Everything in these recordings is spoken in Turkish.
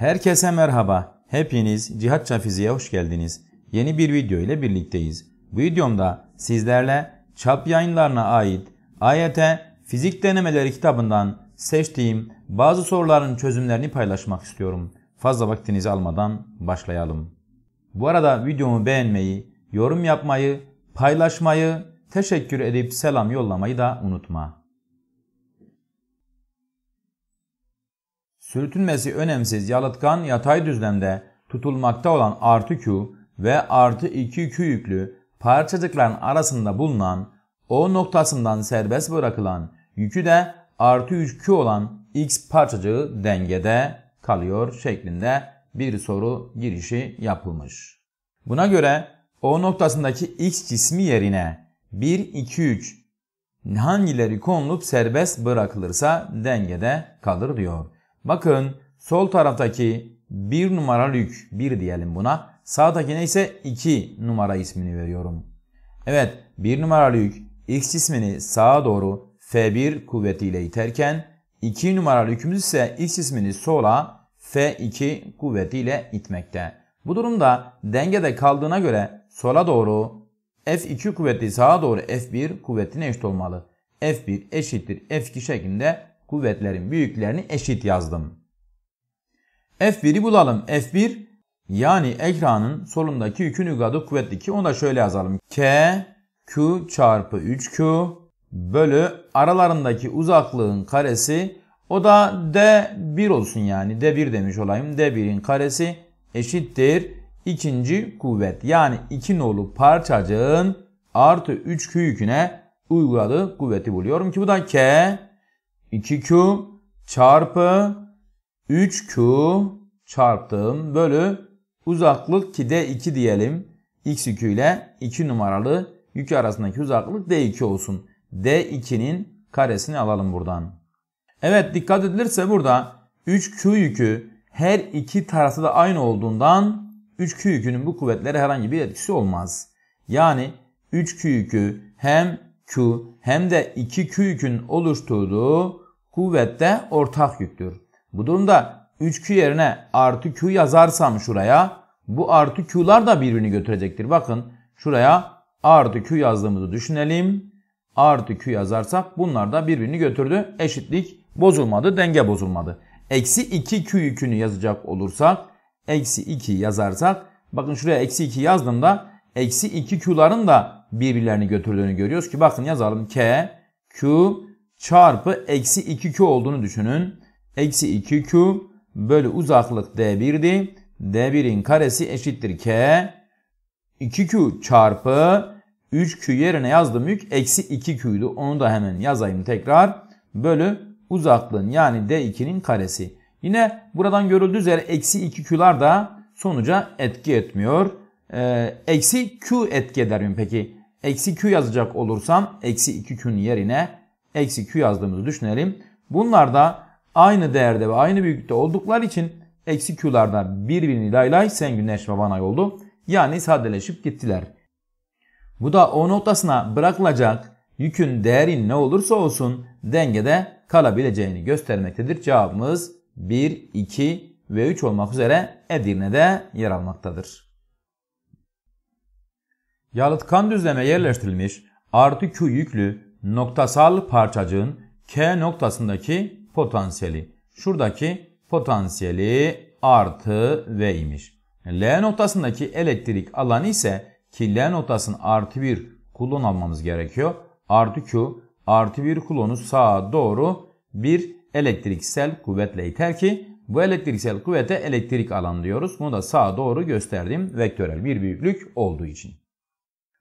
Herkese merhaba. Hepiniz Cihat Çafiziy'e hoş geldiniz. Yeni bir video ile birlikteyiz. Bu videomda sizlerle çap yayınlarına ait AYT Fizik Denemeleri kitabından seçtiğim bazı soruların çözümlerini paylaşmak istiyorum. Fazla vaktinizi almadan başlayalım. Bu arada videomu beğenmeyi, yorum yapmayı, paylaşmayı, teşekkür edip selam yollamayı da unutma. sürtünmesi önemsiz yalıtkan yatay düzlemde tutulmakta olan artı Q ve artı 2Q yüklü parçacıkların arasında bulunan O noktasından serbest bırakılan yükü de artı 3Q olan X parçacığı dengede kalıyor şeklinde bir soru girişi yapılmış. Buna göre O noktasındaki X cismi yerine 1, 2, 3 hangileri konulup serbest bırakılırsa dengede kalır diyor. Bakın sol taraftaki 1 numara yük, 1 diyelim buna. Sağdakine ise 2 numara ismini veriyorum. Evet 1 numara yük, x ismini sağa doğru f1 kuvvetiyle iterken 2 numara yükümüz ise x ismini sola f2 kuvvetiyle itmekte. Bu durumda dengede kaldığına göre sola doğru f2 kuvveti sağa doğru f1 kuvvetine eşit olmalı. f1 eşittir f2 şeklinde kuvvetlerin büyüklerini eşit yazdım. F1'i bulalım. F1 yani ekranın solundaki yükün ügadı kuvvetli ki onu da şöyle yazalım. K, Q çarpı 3Q bölü aralarındaki uzaklığın karesi o da D1 olsun yani D1 demiş olayım. D1'in karesi eşittir ikinci kuvvet yani 2 nolu parçacığın artı 3Q yüküne uyguladığı kuvveti buluyorum ki bu da K 2Q çarpı 3Q çarptığım bölü uzaklık ki D2 diyelim. X2 ile 2 numaralı yük arasındaki uzaklık D2 olsun. D2'nin karesini alalım buradan. Evet dikkat edilirse burada 3Q yükü her iki tarafta da aynı olduğundan 3Q yükünün bu kuvvetlere herhangi bir etkisi olmaz. Yani 3Q yükü hem Q hem de 2Q yükün oluşturduğu kuvvette ortak yüktür. Bu durumda 3Q yerine artı Q yazarsam şuraya bu artı Q'lar da birbirini götürecektir. Bakın şuraya artı Q yazdığımızı düşünelim. Artı Q yazarsak bunlar da birbirini götürdü. Eşitlik bozulmadı, denge bozulmadı. Eksi 2 Q yükünü yazacak olursak, eksi 2 yazarsak, bakın şuraya eksi 2 yazdığımda eksi 2 Q'ların da birbirlerini götürdüğünü görüyoruz ki bakın yazalım K, Q, çarpı eksi 2Q olduğunu düşünün. Eksi 2Q bölü uzaklık D1'di. D1'in karesi eşittir K. 2Q çarpı 3Q yerine yazdığım yük eksi 2Q'ydu. Onu da hemen yazayım tekrar. Bölü uzaklığın yani D2'nin karesi. Yine buradan görüldüğü üzere eksi 2Q'lar da sonuca etki etmiyor. Ee, eksi Q etki eder mi peki? Eksi Q yazacak olursam eksi 2Q'nun yerine eksi Q yazdığımızı düşünelim. Bunlar da aynı değerde ve aynı büyüklükte oldukları için eksi Q'lardan birbirini lay lay sen güneş ve bana oldu. Yani sadeleşip gittiler. Bu da O noktasına bırakılacak yükün değerin ne olursa olsun dengede kalabileceğini göstermektedir. Cevabımız 1, 2 ve 3 olmak üzere Edirne'de yer almaktadır. Yalıtkan düzleme yerleştirilmiş artı Q yüklü noktasal parçacığın K noktasındaki potansiyeli. Şuradaki potansiyeli artı V'ymiş. L noktasındaki elektrik alanı ise ki L noktasının artı 1 kulon almamız gerekiyor. Artı Q artı 1 kulonu sağa doğru bir elektriksel kuvvetle iter ki bu elektriksel kuvvete elektrik alan diyoruz. Bunu da sağa doğru gösterdiğim vektörel bir büyüklük olduğu için.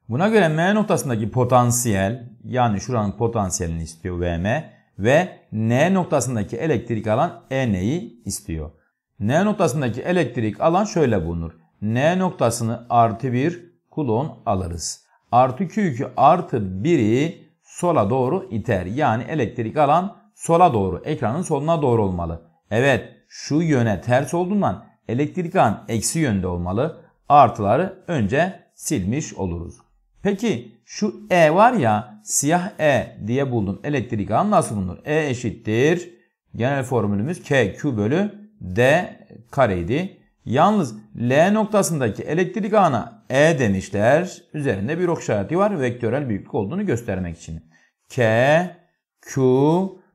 Buna göre M noktasındaki potansiyel yani şuranın potansiyelini istiyor Vm ve N noktasındaki elektrik alan En'i istiyor. N noktasındaki elektrik alan şöyle bulunur. N noktasını artı 1 kulon alırız. Artı Q2 artı 1'i sola doğru iter. Yani elektrik alan sola doğru, ekranın soluna doğru olmalı. Evet, şu yöne ters olduğundan elektrik alan eksi yönde olmalı. Artıları önce silmiş oluruz. Peki şu E var ya siyah E diye buldum. Elektrik ağım nasıl bulunur? E eşittir. Genel formülümüz kq bölü D kareydi. Yalnız L noktasındaki elektrik ağına E demişler. Üzerinde bir ok işareti var. Vektörel büyüklük olduğunu göstermek için. kq Q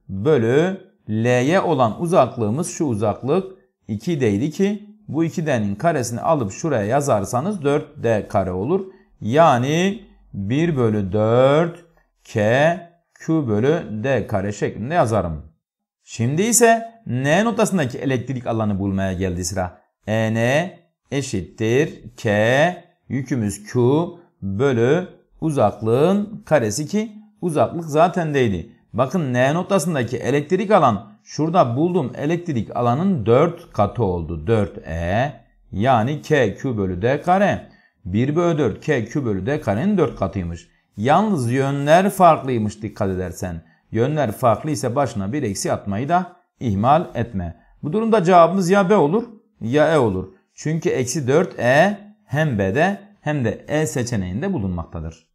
bölü L'ye olan uzaklığımız şu uzaklık 2 2'deydi ki bu 2 2'denin karesini alıp şuraya yazarsanız 4D kare olur. Yani 1 bölü 4 K Q bölü D kare şeklinde yazarım. Şimdi ise N noktasındaki elektrik alanı bulmaya geldi sıra. EN eşittir K yükümüz Q bölü uzaklığın karesi ki uzaklık zaten değildi. Bakın N noktasındaki elektrik alan şurada bulduğum elektrik alanın 4 katı oldu. 4E yani KQ bölü D kare. 1 bölü 4 k küp bölü d karenin 4 katıymış. Yalnız yönler farklıymış dikkat edersen. Yönler farklı ise başına bir eksi atmayı da ihmal etme. Bu durumda cevabımız ya B olur ya E olur. Çünkü eksi 4 E hem B'de hem de E seçeneğinde bulunmaktadır.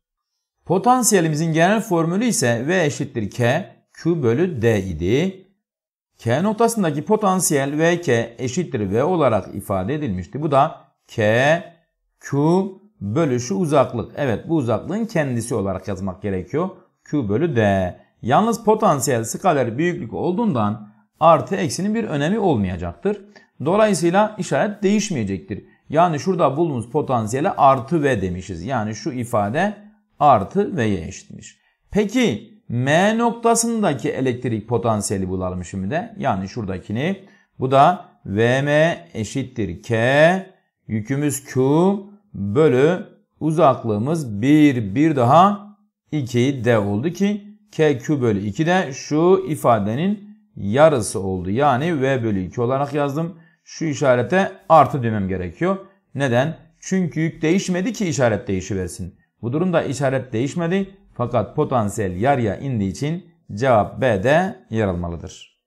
Potansiyelimizin genel formülü ise V eşittir K, Q bölü D idi. K noktasındaki potansiyel VK eşittir V olarak ifade edilmişti. Bu da K Q bölü şu uzaklık. Evet bu uzaklığın kendisi olarak yazmak gerekiyor. Q bölü D. Yalnız potansiyel skaler büyüklük olduğundan artı eksinin bir önemi olmayacaktır. Dolayısıyla işaret değişmeyecektir. Yani şurada bulduğumuz potansiyele artı V demişiz. Yani şu ifade artı V'ye eşitmiş. Peki M noktasındaki elektrik potansiyeli bulalım şimdi de. Yani şuradakini. Bu da Vm eşittir K Yükümüz Q bölü uzaklığımız 1, 1 daha 2 D oldu ki KQ bölü 2 de şu ifadenin yarısı oldu. Yani V bölü 2 olarak yazdım. Şu işarete artı demem gerekiyor. Neden? Çünkü yük değişmedi ki işaret değişiversin. Bu durumda işaret değişmedi fakat potansiyel yarıya indiği için cevap B'de yer almalıdır.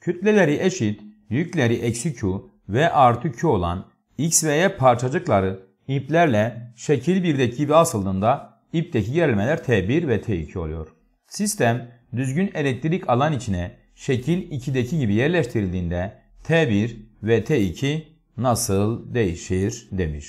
Kütleleri eşit yükleri eksi Q ve artı Q olan X ve Y parçacıkları iplerle şekil 1'deki gibi asıldığında ipteki gerilmeler T1 ve T2 oluyor. Sistem düzgün elektrik alan içine şekil 2'deki gibi yerleştirildiğinde T1 ve T2 nasıl değişir demiş.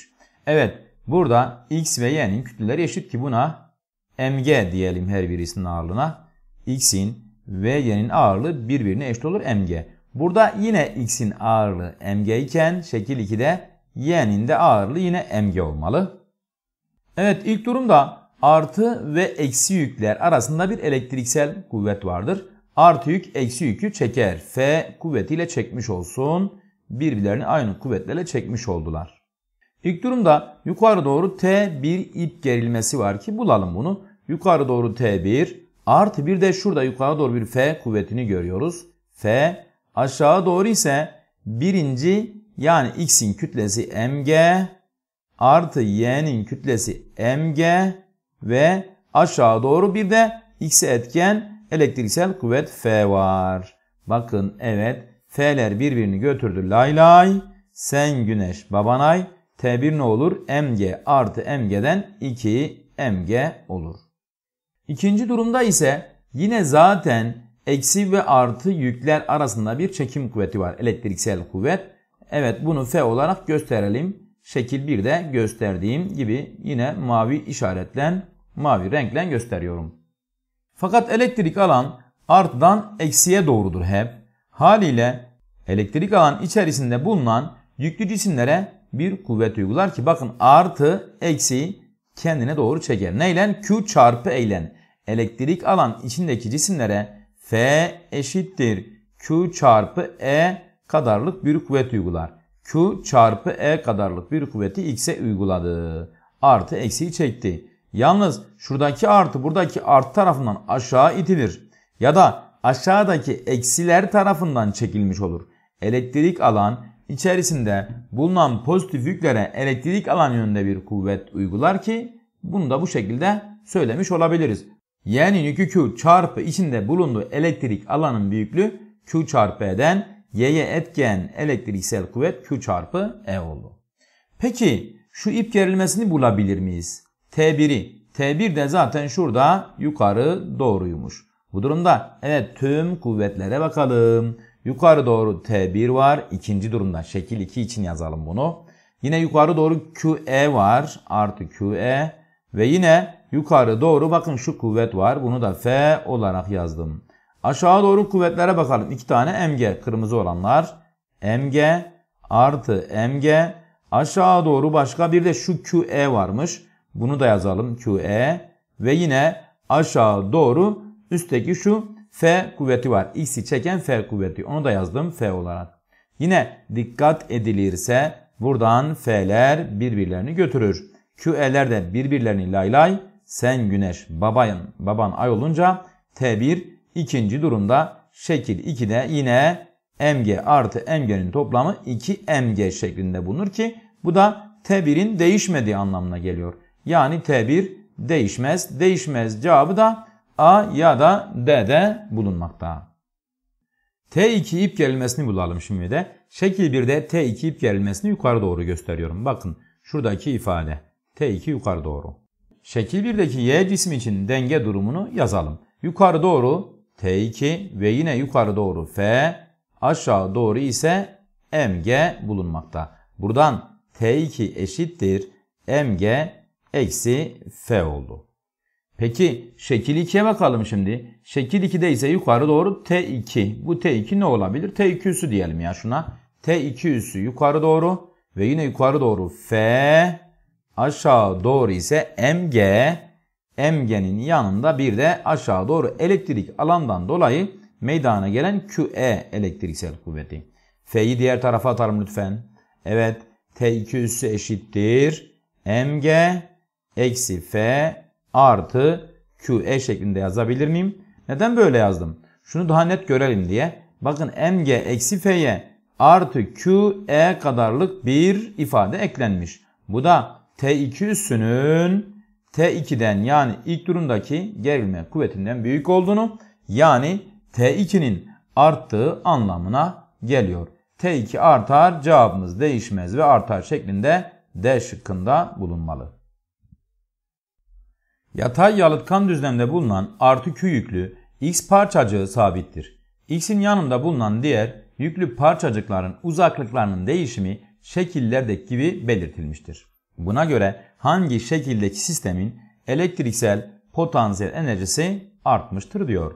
Evet burada X ve Y'nin kütleleri eşit ki buna MG diyelim her birisinin ağırlığına. X'in ve Y'nin ağırlığı birbirine eşit olur MG. Burada yine x'in ağırlığı mg iken şekil 2'de y'nin de ağırlığı yine mg olmalı. Evet ilk durumda artı ve eksi yükler arasında bir elektriksel kuvvet vardır. Artı yük eksi yükü çeker. F kuvvetiyle çekmiş olsun. Birbirlerini aynı kuvvetlerle çekmiş oldular. İlk durumda yukarı doğru T bir ip gerilmesi var ki bulalım bunu. Yukarı doğru T1 artı bir de şurada yukarı doğru bir F kuvvetini görüyoruz. F Aşağı doğru ise birinci yani x'in kütlesi mg artı y'nin kütlesi mg ve aşağı doğru bir de x'e etken elektriksel kuvvet f var. Bakın evet f'ler birbirini götürdü lay lay. Sen güneş babanay. T1 ne olur? mg artı mg'den 2 mg olur. İkinci durumda ise yine zaten eksi ve artı yükler arasında bir çekim kuvveti var. Elektriksel kuvvet. Evet bunu F olarak gösterelim. Şekil 1'de gösterdiğim gibi yine mavi işaretle, mavi renkle gösteriyorum. Fakat elektrik alan artıdan eksiye doğrudur hep. Haliyle elektrik alan içerisinde bulunan yüklü cisimlere bir kuvvet uygular ki bakın artı eksi kendine doğru çeker. Neyle? Q çarpı eylem. Elektrik alan içindeki cisimlere F eşittir Q çarpı E kadarlık bir kuvvet uygular. Q çarpı E kadarlık bir kuvveti X'e uyguladı. Artı eksiği çekti. Yalnız şuradaki artı buradaki artı tarafından aşağı itilir. Ya da aşağıdaki eksiler tarafından çekilmiş olur. Elektrik alan içerisinde bulunan pozitif yüklere elektrik alan yönünde bir kuvvet uygular ki bunu da bu şekilde söylemiş olabiliriz. Yani yükü Q çarpı içinde bulunduğu elektrik alanın büyüklüğü Q çarpı E'den Y'ye etken elektriksel kuvvet Q çarpı E oldu. Peki şu ip gerilmesini bulabilir miyiz? T1'i. T1 de zaten şurada yukarı doğruymuş. Bu durumda evet tüm kuvvetlere bakalım. Yukarı doğru T1 var. İkinci durumda şekil 2 için yazalım bunu. Yine yukarı doğru QE var. Artı QE. Ve yine Yukarı doğru bakın şu kuvvet var. Bunu da F olarak yazdım. Aşağı doğru kuvvetlere bakalım. İki tane MG kırmızı olanlar. MG artı MG. Aşağı doğru başka bir de şu QE varmış. Bunu da yazalım QE. Ve yine aşağı doğru üstteki şu F kuvveti var. X'i çeken F kuvveti. Onu da yazdım F olarak. Yine dikkat edilirse buradan F'ler birbirlerini götürür. QE'ler de birbirlerini lay lay sen güneş babayın, baban ay olunca T1 ikinci durumda şekil 2'de yine mg artı mg'nin toplamı 2 mg şeklinde bulunur ki bu da T1'in değişmediği anlamına geliyor. Yani T1 değişmez. Değişmez cevabı da A ya da D'de bulunmakta. T2 ip gerilmesini bulalım şimdi de. Şekil 1'de T2 ip gerilmesini yukarı doğru gösteriyorum. Bakın şuradaki ifade. T2 yukarı doğru. Şekil 1'deki Y cismi için denge durumunu yazalım. Yukarı doğru T2 ve yine yukarı doğru F, aşağı doğru ise MG bulunmakta. Buradan T2 eşittir MG eksi F oldu. Peki şekil 2'ye bakalım şimdi. Şekil 2'de ise yukarı doğru T2. Bu T2 ne olabilir? T2 üssü diyelim ya şuna. T2 üssü yukarı doğru ve yine yukarı doğru F aşağı doğru ise MG, MG'nin yanında bir de aşağı doğru elektrik alandan dolayı meydana gelen QE elektriksel kuvveti. F'yi diğer tarafa atalım lütfen. Evet T2 üssü eşittir. MG eksi F artı QE şeklinde yazabilir miyim? Neden böyle yazdım? Şunu daha net görelim diye. Bakın MG eksi F'ye artı QE kadarlık bir ifade eklenmiş. Bu da T2 T2'den yani ilk durumdaki gerilme kuvvetinden büyük olduğunu yani T2'nin arttığı anlamına geliyor. T2 artar cevabımız değişmez ve artar şeklinde D şıkkında bulunmalı. Yatay yalıtkan düzlemde bulunan artı Q yüklü X parçacığı sabittir. X'in yanında bulunan diğer yüklü parçacıkların uzaklıklarının değişimi şekillerdeki gibi belirtilmiştir. Buna göre hangi şekildeki sistemin elektriksel potansiyel enerjisi artmıştır diyor.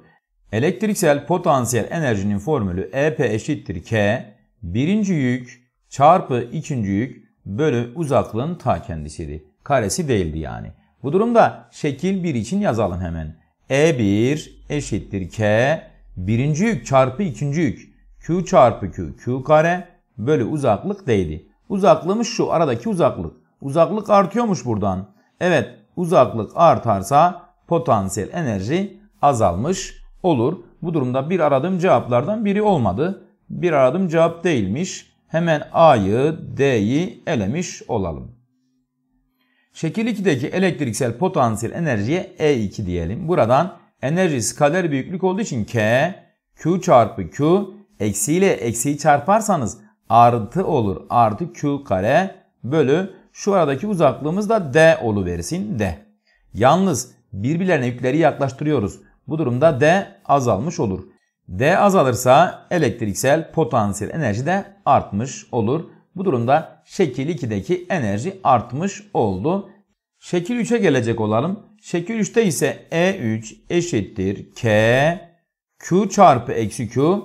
Elektriksel potansiyel enerjinin formülü EP eşittir K birinci yük çarpı ikinci yük bölü uzaklığın ta kendisiydi. Karesi değildi yani. Bu durumda şekil 1 için yazalım hemen. E1 eşittir K birinci yük çarpı ikinci yük Q çarpı Q Q kare bölü uzaklık değildi. Uzaklığımız şu aradaki uzaklık. Uzaklık artıyormuş buradan. Evet uzaklık artarsa potansiyel enerji azalmış olur. Bu durumda bir aradığım cevaplardan biri olmadı. Bir aradığım cevap değilmiş. Hemen A'yı, D'yi elemiş olalım. Şekil 2'deki elektriksel potansiyel enerjiye E2 diyelim. Buradan enerjisi kader büyüklük olduğu için K, Q çarpı Q eksiyle eksiyi çarparsanız artı olur. Artı Q kare bölü şu aradaki uzaklığımız da D olu verirsin D. Yalnız birbirlerine yükleri yaklaştırıyoruz. Bu durumda D azalmış olur. D azalırsa elektriksel potansiyel enerji de artmış olur. Bu durumda şekil 2'deki enerji artmış oldu. Şekil 3'e gelecek olalım. Şekil 3'te ise E3 eşittir K Q çarpı eksi Q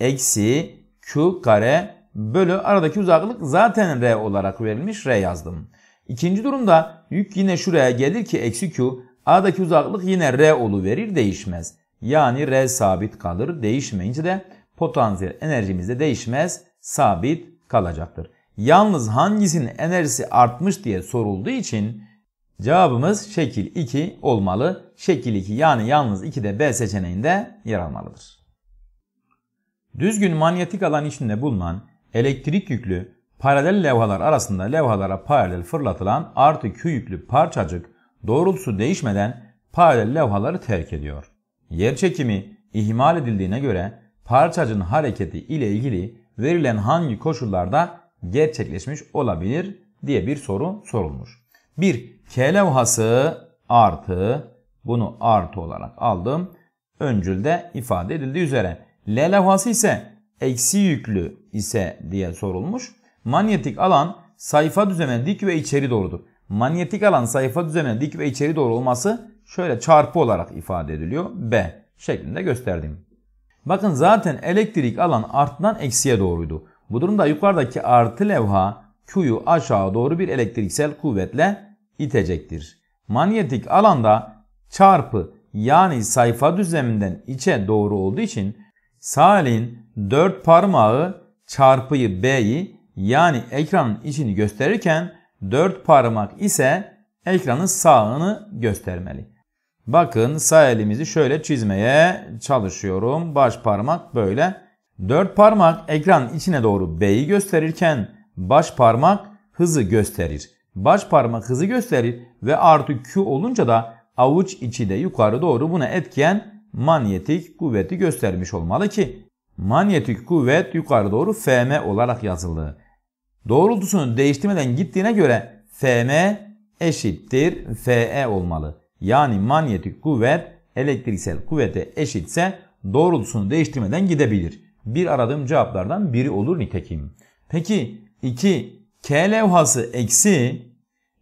eksi Q kare bölü aradaki uzaklık zaten R olarak verilmiş. R yazdım. İkinci durumda yük yine şuraya gelir ki eksi Q. A'daki uzaklık yine R olu verir değişmez. Yani R sabit kalır. Değişmeyince de potansiyel enerjimiz de değişmez. Sabit kalacaktır. Yalnız hangisinin enerjisi artmış diye sorulduğu için cevabımız şekil 2 olmalı. Şekil 2 yani yalnız 2 de B seçeneğinde yer almalıdır. Düzgün manyetik alan içinde bulunan elektrik yüklü paralel levhalar arasında levhalara paralel fırlatılan artı Q yüklü parçacık doğrultusu değişmeden paralel levhaları terk ediyor. Yer çekimi ihmal edildiğine göre parçacığın hareketi ile ilgili verilen hangi koşullarda gerçekleşmiş olabilir diye bir soru sorulmuş. Bir K levhası artı bunu artı olarak aldım. Öncülde ifade edildiği üzere. L levhası ise eksi yüklü ise diye sorulmuş. Manyetik alan sayfa düzenine dik ve içeri doğrudur. Manyetik alan sayfa düzenine dik ve içeri doğru olması şöyle çarpı olarak ifade ediliyor. B şeklinde gösterdim. Bakın zaten elektrik alan arttan eksiye doğruydu. Bu durumda yukarıdaki artı levha Q'yu aşağı doğru bir elektriksel kuvvetle itecektir. Manyetik alanda çarpı yani sayfa düzleminden içe doğru olduğu için Salih'in dört parmağı çarpıyı B'yi yani ekranın içini gösterirken dört parmak ise ekranın sağını göstermeli. Bakın sağ elimizi şöyle çizmeye çalışıyorum. Baş parmak böyle. Dört parmak ekran içine doğru B'yi gösterirken baş parmak hızı gösterir. Baş parmak hızı gösterir ve artı Q olunca da avuç içi de yukarı doğru buna etken manyetik kuvveti göstermiş olmalı ki manyetik kuvvet yukarı doğru Fm olarak yazıldı. Doğrultusunu değiştirmeden gittiğine göre Fm eşittir Fe olmalı. Yani manyetik kuvvet elektriksel kuvvete eşitse doğrultusunu değiştirmeden gidebilir. Bir aradığım cevaplardan biri olur nitekim. Peki 2 K levhası eksi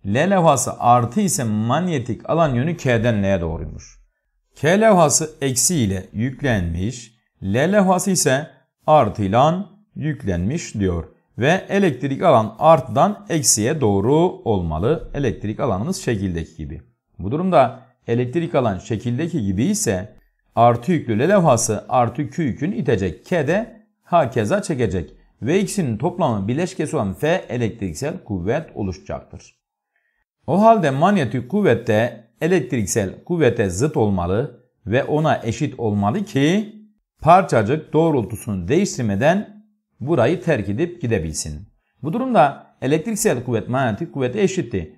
L levhası artı ise manyetik alan yönü K'den L'ye doğruymuş. K levhası eksi ile yüklenmiş, L levhası ise artıyla yüklenmiş diyor. Ve elektrik alan artıdan eksiye doğru olmalı. Elektrik alanımız şekildeki gibi. Bu durumda elektrik alan şekildeki gibi ise artı yüklü L levhası artı Q yükünü itecek. K de hakeza çekecek. Ve ikisinin toplamı bileşkesi olan F elektriksel kuvvet oluşacaktır. O halde manyetik kuvvette elektriksel kuvvete zıt olmalı ve ona eşit olmalı ki parçacık doğrultusunu değiştirmeden burayı terk edip gidebilsin. Bu durumda elektriksel kuvvet manyetik kuvvete eşitti.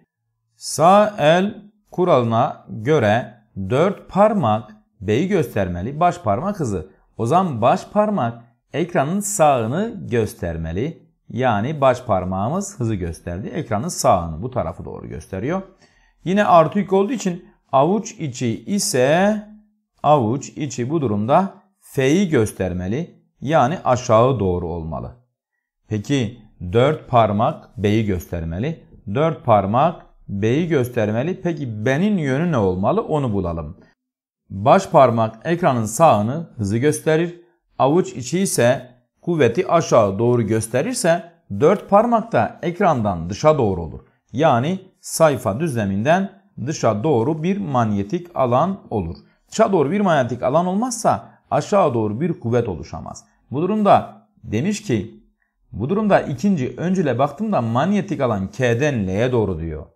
Sağ el kuralına göre 4 parmak B'yi göstermeli, baş parmak hızı. O zaman baş parmak ekranın sağını göstermeli. Yani baş parmağımız hızı gösterdi. Ekranın sağını bu tarafı doğru gösteriyor. Yine artı yük olduğu için avuç içi ise avuç içi bu durumda F'yi göstermeli. Yani aşağı doğru olmalı. Peki 4 parmak B'yi göstermeli. 4 parmak B'yi göstermeli. Peki B'nin yönü ne olmalı onu bulalım. Baş parmak ekranın sağını hızı gösterir. Avuç içi ise kuvveti aşağı doğru gösterirse 4 parmak da ekrandan dışa doğru olur. Yani sayfa düzleminden dışa doğru bir manyetik alan olur. Dışa doğru bir manyetik alan olmazsa aşağı doğru bir kuvvet oluşamaz. Bu durumda demiş ki bu durumda ikinci öncüle baktığımda manyetik alan K'den L'ye doğru diyor.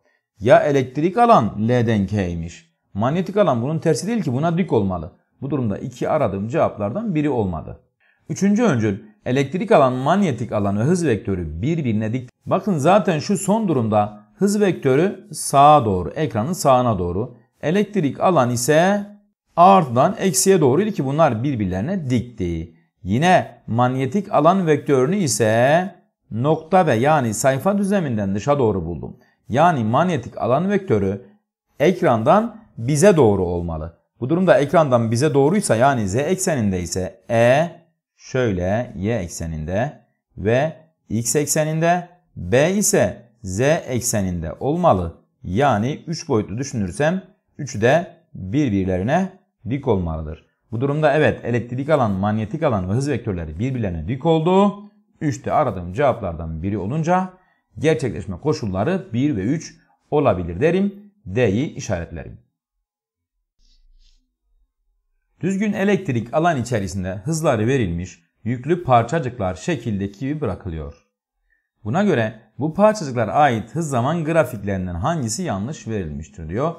Ya elektrik alan L'den K'ymiş. Manyetik alan bunun tersi değil ki buna dik olmalı. Bu durumda iki aradığım cevaplardan biri olmadı. Üçüncü öncül elektrik alan, manyetik alan ve hız vektörü birbirine dik. Bakın zaten şu son durumda hız vektörü sağa doğru, ekranın sağına doğru. Elektrik alan ise artıdan eksiye doğruydu ki bunlar birbirlerine dikti. Yine manyetik alan vektörünü ise nokta ve yani sayfa düzleminden dışa doğru buldum. Yani manyetik alan vektörü ekrandan bize doğru olmalı. Bu durumda ekrandan bize doğruysa yani z ekseninde ise e şöyle y ekseninde ve x ekseninde b ise z ekseninde olmalı. Yani 3 boyutlu düşünürsem 3 de birbirlerine dik olmalıdır. Bu durumda evet elektrik alan, manyetik alan ve hız vektörleri birbirlerine dik oldu. 3 aradığım cevaplardan biri olunca gerçekleşme koşulları 1 ve 3 olabilir derim. D'yi işaretlerim. Düzgün elektrik alan içerisinde hızları verilmiş yüklü parçacıklar şekildeki gibi bırakılıyor. Buna göre bu parçacıklara ait hız zaman grafiklerinden hangisi yanlış verilmiştir diyor.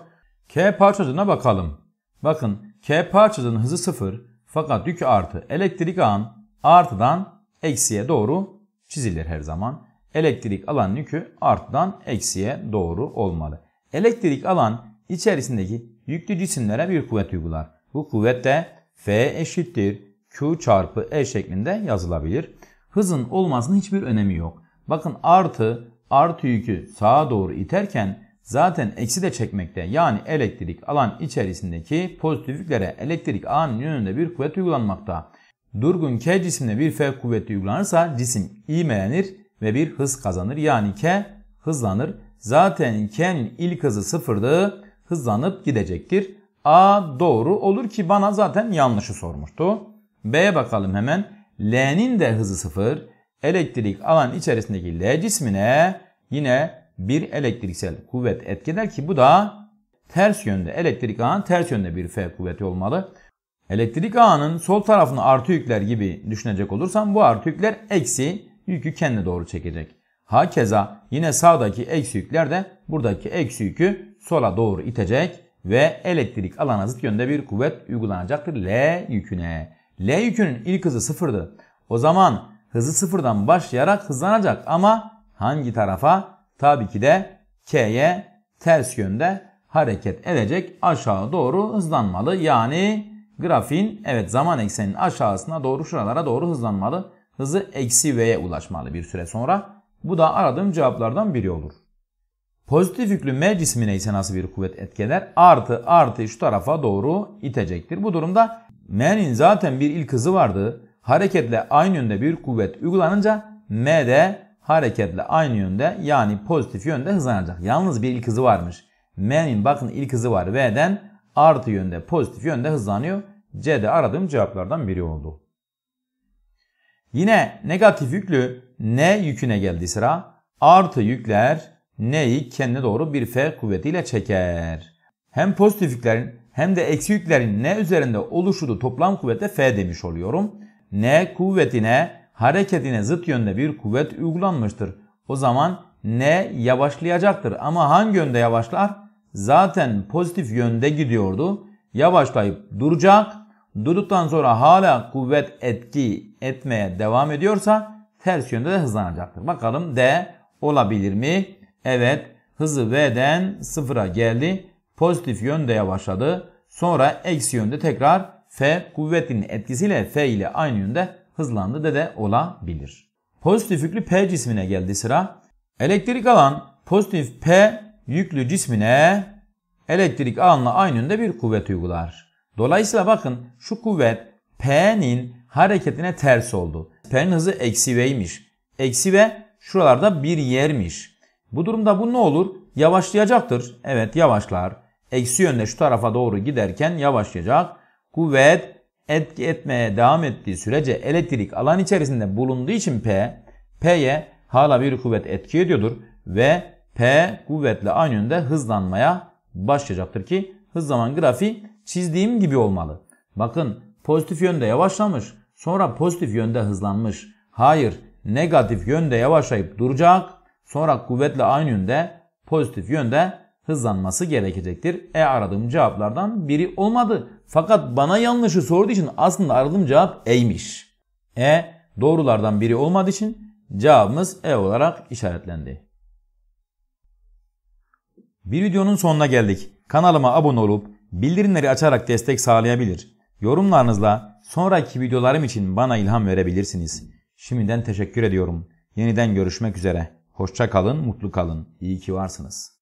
K parçacığına bakalım. Bakın K parçacığının hızı 0 fakat yük artı elektrik alan artıdan eksiye doğru çizilir her zaman. Elektrik alan yükü artıdan eksiye doğru olmalı. Elektrik alan içerisindeki yüklü cisimlere bir kuvvet uygular. Bu kuvvet de F eşittir Q çarpı E şeklinde yazılabilir. Hızın olmasının hiçbir önemi yok. Bakın artı artı yükü sağa doğru iterken zaten eksi de çekmekte. Yani elektrik alan içerisindeki pozitif elektrik ağının yönünde bir kuvvet uygulanmakta. Durgun K cisimle bir F kuvveti uygulanırsa cisim ivmelenir ve bir hız kazanır. Yani K hızlanır. Zaten K'nin ilk hızı sıfırdı. Hızlanıp gidecektir. A doğru olur ki bana zaten yanlışı sormuştu. B'ye bakalım hemen. L'nin de hızı sıfır elektrik alan içerisindeki L cismine yine bir elektriksel kuvvet etkiler ki bu da ters yönde elektrik ağın ters yönde bir F kuvveti olmalı. Elektrik ağının sol tarafını artı yükler gibi düşünecek olursam bu artı yükler eksi yükü kendi doğru çekecek. Hakeza yine sağdaki eksi yükler de buradaki eksi yükü sola doğru itecek ve elektrik alana zıt yönde bir kuvvet uygulanacaktır L yüküne. L yükünün ilk hızı sıfırdı. O zaman hızı sıfırdan başlayarak hızlanacak ama hangi tarafa? Tabii ki de K'ye ters yönde hareket edecek aşağı doğru hızlanmalı. Yani grafiğin evet zaman ekseninin aşağısına doğru şuralara doğru hızlanmalı. Hızı eksi V'ye ulaşmalı bir süre sonra. Bu da aradığım cevaplardan biri olur. Pozitif yüklü M cismine ise nasıl bir kuvvet etkiler? Artı artı şu tarafa doğru itecektir. Bu durumda M'nin zaten bir ilk hızı vardı hareketle aynı yönde bir kuvvet uygulanınca M de hareketle aynı yönde yani pozitif yönde hızlanacak. Yalnız bir ilk hızı varmış. M'nin bakın ilk hızı var. V'den artı yönde pozitif yönde hızlanıyor. C'de aradığım cevaplardan biri oldu. Yine negatif yüklü N yüküne geldi sıra. Artı yükler N'yi kendine doğru bir F kuvvetiyle çeker. Hem pozitif yüklerin hem de eksi yüklerin N üzerinde oluşuduğu toplam kuvvete F demiş oluyorum. Ne kuvvetine hareketine zıt yönde bir kuvvet uygulanmıştır. O zaman ne yavaşlayacaktır ama hangi yönde yavaşlar? Zaten pozitif yönde gidiyordu. Yavaşlayıp duracak. Durduktan sonra hala kuvvet etki etmeye devam ediyorsa ters yönde de hızlanacaktır. Bakalım D olabilir mi? Evet hızı V'den sıfıra geldi. Pozitif yönde yavaşladı. Sonra eksi yönde tekrar F kuvvetin etkisiyle F ile aynı yönde hızlandı de de olabilir. Pozitif yüklü P cismine geldi sıra. Elektrik alan pozitif P yüklü cismine elektrik alanla aynı yönde bir kuvvet uygular. Dolayısıyla bakın şu kuvvet P'nin hareketine ters oldu. P'nin hızı eksi V'ymiş. Eksi V şuralarda bir yermiş. Bu durumda bu ne olur? Yavaşlayacaktır. Evet yavaşlar. Eksi yönde şu tarafa doğru giderken yavaşlayacak kuvvet etki etmeye devam ettiği sürece elektrik alan içerisinde bulunduğu için P, P'ye hala bir kuvvet etki ediyordur ve P kuvvetle aynı yönde hızlanmaya başlayacaktır ki hız zaman grafiği çizdiğim gibi olmalı. Bakın pozitif yönde yavaşlamış sonra pozitif yönde hızlanmış. Hayır negatif yönde yavaşlayıp duracak sonra kuvvetle aynı yönde pozitif yönde hızlanması gerekecektir. E aradığım cevaplardan biri olmadı. Fakat bana yanlışı sorduğu için aslında aradığım cevap E'ymiş. E doğrulardan biri olmadığı için cevabımız E olarak işaretlendi. Bir videonun sonuna geldik. Kanalıma abone olup bildirimleri açarak destek sağlayabilir. Yorumlarınızla sonraki videolarım için bana ilham verebilirsiniz. Şimdiden teşekkür ediyorum. Yeniden görüşmek üzere. Hoşça kalın, mutlu kalın. İyi ki varsınız.